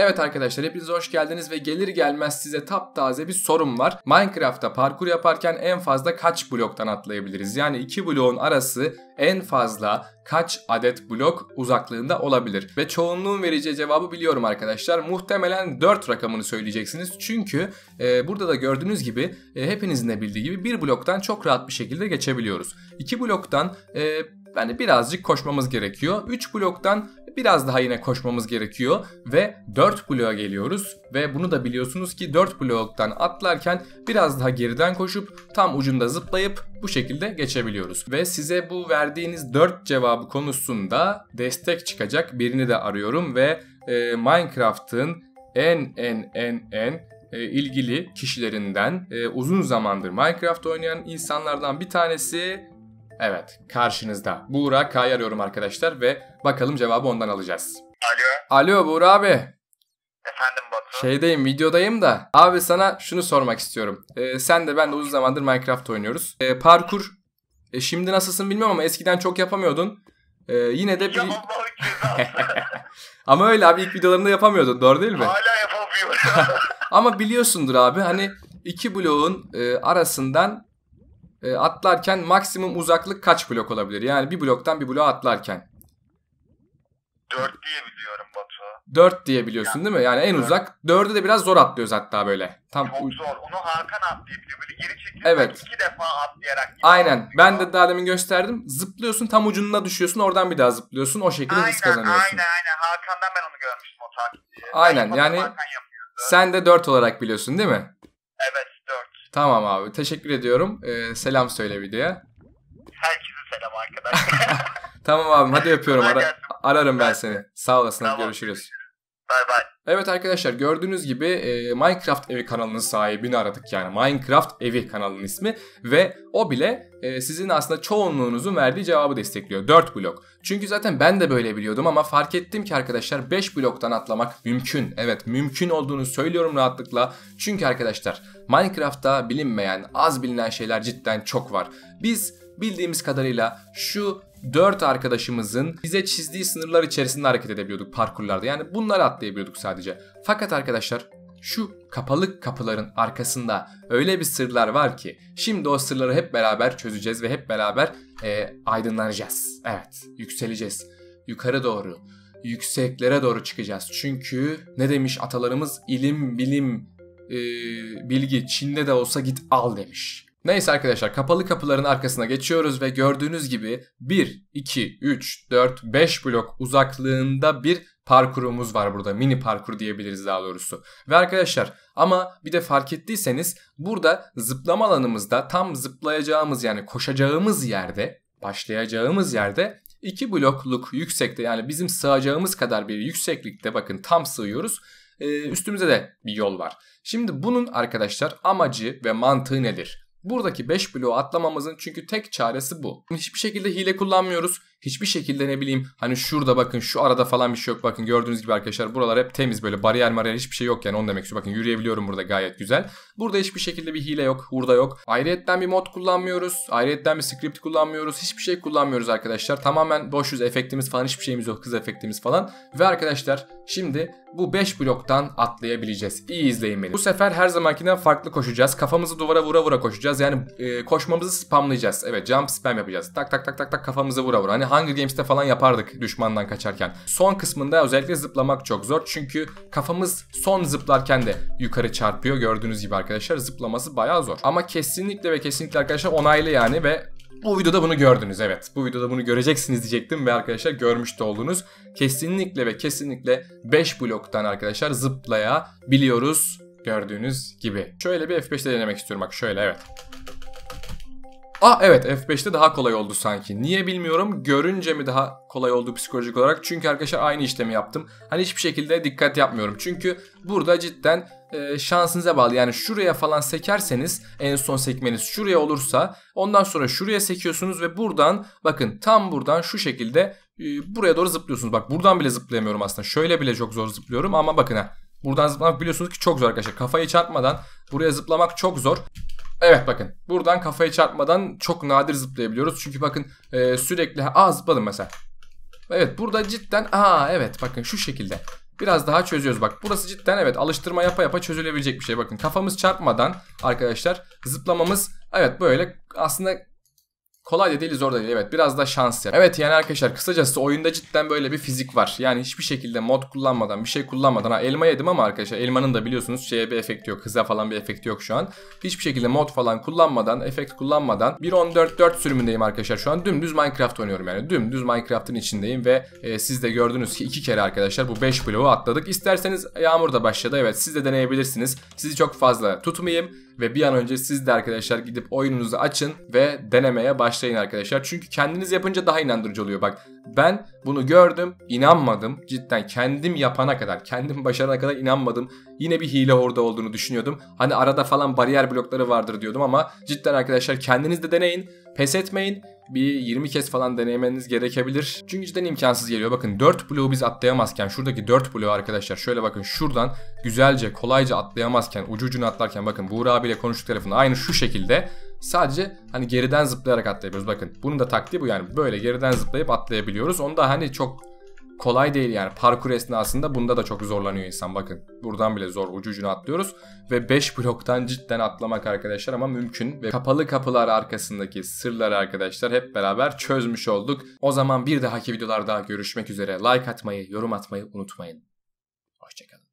Evet arkadaşlar hepiniz hoş geldiniz ve gelir gelmez size taptaze bir sorum var. Minecraft'ta parkur yaparken en fazla kaç bloktan atlayabiliriz? Yani iki bloğun arası en fazla kaç adet blok uzaklığında olabilir? Ve çoğunluğun vereceği cevabı biliyorum arkadaşlar. Muhtemelen 4 rakamını söyleyeceksiniz. Çünkü e, burada da gördüğünüz gibi e, hepinizin de bildiği gibi bir bloktan çok rahat bir şekilde geçebiliyoruz. İki bloktan e, yani birazcık koşmamız gerekiyor. 3 bloktan biraz daha yine koşmamız gerekiyor ve 4 bloğa geliyoruz ve bunu da biliyorsunuz ki 4 bloktan atlarken biraz daha geriden koşup tam ucunda zıplayıp bu şekilde geçebiliyoruz. Ve size bu verdiğiniz 4 cevabı konusunda destek çıkacak birini de arıyorum ve e, Minecraft'ın en en en en e, ilgili kişilerinden e, uzun zamandır Minecraft oynayan insanlardan bir tanesi Evet karşınızda. Buğra K'yı arıyorum arkadaşlar ve bakalım cevabı ondan alacağız. Alo. Alo Buğra abi. Efendim Batu. Şeydeyim videodayım da abi sana şunu sormak istiyorum. Ee, sen de ben de uzun zamandır Minecraft oynuyoruz. Ee, parkur e, şimdi nasılsın bilmiyorum ama eskiden çok yapamıyordun. Ee, yine de bir... ama öyle abi ilk videolarında yapamıyordun doğru değil mi? Hala yapamıyorum. ama biliyorsundur abi hani iki bloğun e, arasından e, atlarken maksimum uzaklık kaç blok olabilir? Yani bir bloktan bir bloğa atlarken. 4 diyebiliyorum Batu. 4 diyebiliyorsun yani, değil mi? Yani en 4. uzak. 4'ü de biraz zor atlıyoruz hatta böyle. Tam Çok zor. Onu Hakan atlayabiliyor. Böyle geri çekiyor. Evet. İki defa atlayarak. Aynen. Atlıyor. Ben de daha demin gösterdim. Zıplıyorsun tam ucuna düşüyorsun. Oradan bir daha zıplıyorsun. O şekilde aynen, hız kazanıyorsun. Aynen aynen. Hakan'dan ben onu görmüştüm o taktiği. Aynen yani. Sen de 4 olarak biliyorsun değil mi? Tamam abi teşekkür ediyorum. Ee, selam söyle videoya. Herkese selam arkadaşlar. tamam abi hadi öpüyorum. Ara, ararım ben seni. Sağ olasın. Tamam. Görüşürüz. Bay bay. Evet arkadaşlar gördüğünüz gibi e, Minecraft evi kanalının sahibini aradık yani Minecraft evi kanalının ismi ve o bile e, sizin aslında çoğunluğunuzun verdiği cevabı destekliyor 4 blok. Çünkü zaten ben de böyle biliyordum ama fark ettim ki arkadaşlar 5 bloktan atlamak mümkün. Evet mümkün olduğunu söylüyorum rahatlıkla çünkü arkadaşlar Minecraft'ta bilinmeyen az bilinen şeyler cidden çok var. Biz bildiğimiz kadarıyla şu 4 arkadaşımızın bize çizdiği sınırlar içerisinde hareket edebiliyorduk parkurlarda. Yani bunları atlayabiliyorduk sadece. Fakat arkadaşlar şu kapalık kapıların arkasında öyle bir sırlar var ki şimdi o sırları hep beraber çözeceğiz ve hep beraber e, aydınlanacağız. Evet, yükseleceğiz. Yukarı doğru, yükseklere doğru çıkacağız. Çünkü ne demiş atalarımız? ilim bilim, e, bilgi Çin'de de olsa git al demiş. Neyse arkadaşlar kapalı kapıların arkasına geçiyoruz ve gördüğünüz gibi 1, 2, 3, 4, 5 blok uzaklığında bir parkurumuz var burada. Mini parkur diyebiliriz daha doğrusu. Ve arkadaşlar ama bir de fark ettiyseniz burada zıplama alanımızda tam zıplayacağımız yani koşacağımız yerde başlayacağımız yerde 2 blokluk yüksekte yani bizim sığacağımız kadar bir yükseklikte bakın tam sığıyoruz. üstümüze de bir yol var. Şimdi bunun arkadaşlar amacı ve mantığı nedir? Buradaki 5 bloğu atlamamızın çünkü tek çaresi bu. Hiçbir şekilde hile kullanmıyoruz hiçbir şekilde ne bileyim hani şurada bakın şu arada falan bir şey yok. Bakın gördüğünüz gibi arkadaşlar buralar hep temiz böyle bariyer mariyer hiçbir şey yok yani onu demek istiyorum. Bakın yürüyebiliyorum burada gayet güzel. Burada hiçbir şekilde bir hile yok. Hurda yok. Ayrıyetten bir mod kullanmıyoruz. Ayrıyetten bir script kullanmıyoruz. Hiçbir şey kullanmıyoruz arkadaşlar. Tamamen boşuz. Efektimiz falan hiçbir şeyimiz yok. Kız efektimiz falan. Ve arkadaşlar şimdi bu 5 bloktan atlayabileceğiz. İyi izleyin beni. Bu sefer her zamankinden farklı koşacağız. Kafamızı duvara vura vura koşacağız. Yani e, koşmamızı spamlayacağız. Evet jump spam yapacağız. Tak tak tak tak tak kafamızı vura vura. Hani Hunger Games'te falan yapardık düşmandan kaçarken. Son kısmında özellikle zıplamak çok zor çünkü kafamız son zıplarken de yukarı çarpıyor. Gördüğünüz gibi arkadaşlar zıplaması bayağı zor. Ama kesinlikle ve kesinlikle arkadaşlar onaylı yani ve bu videoda bunu gördünüz evet. Bu videoda bunu göreceksiniz diyecektim ve arkadaşlar görmüş de oldunuz. Kesinlikle ve kesinlikle 5 bloktan arkadaşlar zıplayabiliyoruz gördüğünüz gibi. Şöyle bir F5'te denemek istiyorum bak şöyle evet. Ah evet F5'te daha kolay oldu sanki. Niye bilmiyorum. Görünce mi daha kolay oldu psikolojik olarak? Çünkü arkadaşlar aynı işlemi yaptım. Hani hiçbir şekilde dikkat yapmıyorum. Çünkü burada cidden e, şansınıza bağlı. Yani şuraya falan sekerseniz en son sekmeniz şuraya olursa ondan sonra şuraya sekiyorsunuz ve buradan bakın tam buradan şu şekilde e, buraya doğru zıplıyorsunuz. Bak buradan bile zıplayamıyorum aslında. Şöyle bile çok zor zıplıyorum ama bakın ha. Buradan zıplamak biliyorsunuz ki çok zor arkadaşlar. Kafayı çarpmadan buraya zıplamak çok zor. Evet bakın buradan kafayı çarpmadan çok nadir zıplayabiliyoruz. Çünkü bakın e, sürekli aa zıpladım mesela. Evet burada cidden aa evet bakın şu şekilde. Biraz daha çözüyoruz bak. Burası cidden evet alıştırma yapa yapa çözülebilecek bir şey. Bakın kafamız çarpmadan arkadaşlar zıplamamız evet böyle aslında Kolay da değil zor da değil. Evet biraz da şans ya. Evet yani arkadaşlar kısacası oyunda cidden böyle bir fizik var. Yani hiçbir şekilde mod kullanmadan bir şey kullanmadan. Ha elma yedim ama arkadaşlar elmanın da biliyorsunuz şeye bir efekti yok. Hıza falan bir efekti yok şu an. Hiçbir şekilde mod falan kullanmadan efekt kullanmadan 1.14.4 sürümündeyim arkadaşlar şu an. Dümdüz Minecraft oynuyorum yani. Dümdüz Minecraft'ın içindeyim ve e, siz de gördünüz ki iki kere arkadaşlar bu 5 bloğu atladık. İsterseniz yağmur da başladı. Evet siz de deneyebilirsiniz. Sizi çok fazla tutmayayım ve bir an önce siz de arkadaşlar gidip oyununuzu açın ve denemeye başlayın başlayın arkadaşlar. Çünkü kendiniz yapınca daha inandırıcı oluyor. Bak ben bunu gördüm, inanmadım. Cidden kendim yapana kadar, kendim başarana kadar inanmadım. Yine bir hile orada olduğunu düşünüyordum. Hani arada falan bariyer blokları vardır diyordum ama cidden arkadaşlar kendiniz de deneyin. Pes etmeyin bir 20 kez falan deneymeniz gerekebilir. Çünkü cidden imkansız geliyor. Bakın 4 bloğu biz atlayamazken şuradaki 4 bloğu arkadaşlar şöyle bakın şuradan güzelce kolayca atlayamazken ucu ucuna atlarken bakın Buğra abiyle konuştuk tarafında aynı şu şekilde Sadece hani geriden zıplayarak atlayabiliyoruz. Bakın bunun da taktiği bu yani böyle geriden zıplayıp atlayabiliyoruz. da hani çok kolay değil yani parkur esnasında bunda da çok zorlanıyor insan bakın. Buradan bile zor ucu ucuna atlıyoruz ve 5 bloktan cidden atlamak arkadaşlar ama mümkün ve kapalı kapılar arkasındaki sırları arkadaşlar hep beraber çözmüş olduk. O zaman bir dahaki videolarda görüşmek üzere. Like atmayı, yorum atmayı unutmayın. Hoşçakalın.